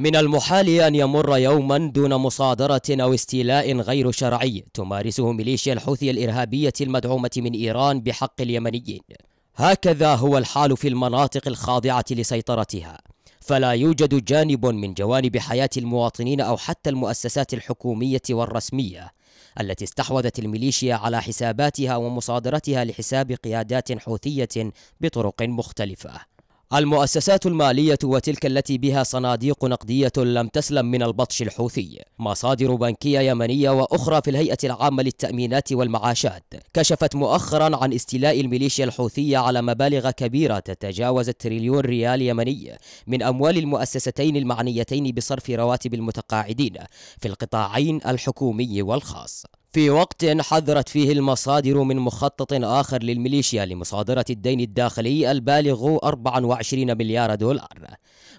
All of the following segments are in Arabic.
من المحال أن يمر يوما دون مصادرة أو استيلاء غير شرعي تمارسه ميليشيا الحوثي الإرهابية المدعومة من إيران بحق اليمنيين هكذا هو الحال في المناطق الخاضعة لسيطرتها فلا يوجد جانب من جوانب حياة المواطنين أو حتى المؤسسات الحكومية والرسمية التي استحوذت الميليشيا على حساباتها ومصادرتها لحساب قيادات حوثية بطرق مختلفة المؤسسات المالية وتلك التي بها صناديق نقدية لم تسلم من البطش الحوثي مصادر بنكية يمنية وأخرى في الهيئة العامة للتأمينات والمعاشات كشفت مؤخرا عن استيلاء الميليشيا الحوثية على مبالغ كبيرة تتجاوز تريليون ريال يمني من أموال المؤسستين المعنيتين بصرف رواتب المتقاعدين في القطاعين الحكومي والخاص في وقت حذرت فيه المصادر من مخطط آخر للميليشيا لمصادرة الدين الداخلي البالغ 24 مليار دولار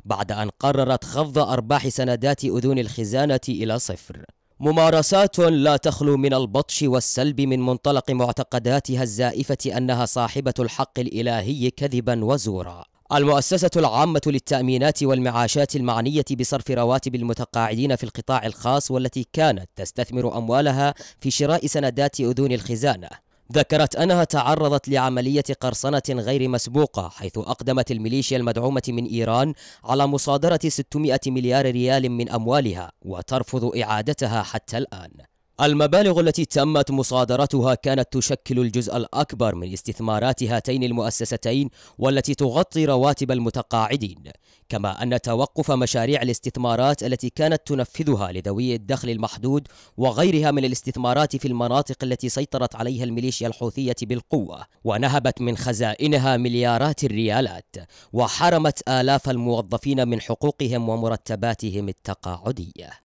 بعد أن قررت خفض أرباح سندات أذون الخزانة إلى صفر ممارسات لا تخلو من البطش والسلب من منطلق معتقداتها الزائفة أنها صاحبة الحق الإلهي كذبا وزورا المؤسسة العامة للتأمينات والمعاشات المعنية بصرف رواتب المتقاعدين في القطاع الخاص والتي كانت تستثمر أموالها في شراء سندات أذون الخزانة ذكرت أنها تعرضت لعملية قرصنة غير مسبوقة حيث أقدمت الميليشيا المدعومة من إيران على مصادرة 600 مليار ريال من أموالها وترفض إعادتها حتى الآن المبالغ التي تمت مصادرتها كانت تشكل الجزء الأكبر من استثمارات هاتين المؤسستين والتي تغطي رواتب المتقاعدين كما أن توقف مشاريع الاستثمارات التي كانت تنفذها لذوي الدخل المحدود وغيرها من الاستثمارات في المناطق التي سيطرت عليها الميليشيا الحوثية بالقوة ونهبت من خزائنها مليارات الريالات وحرمت آلاف الموظفين من حقوقهم ومرتباتهم التقاعدية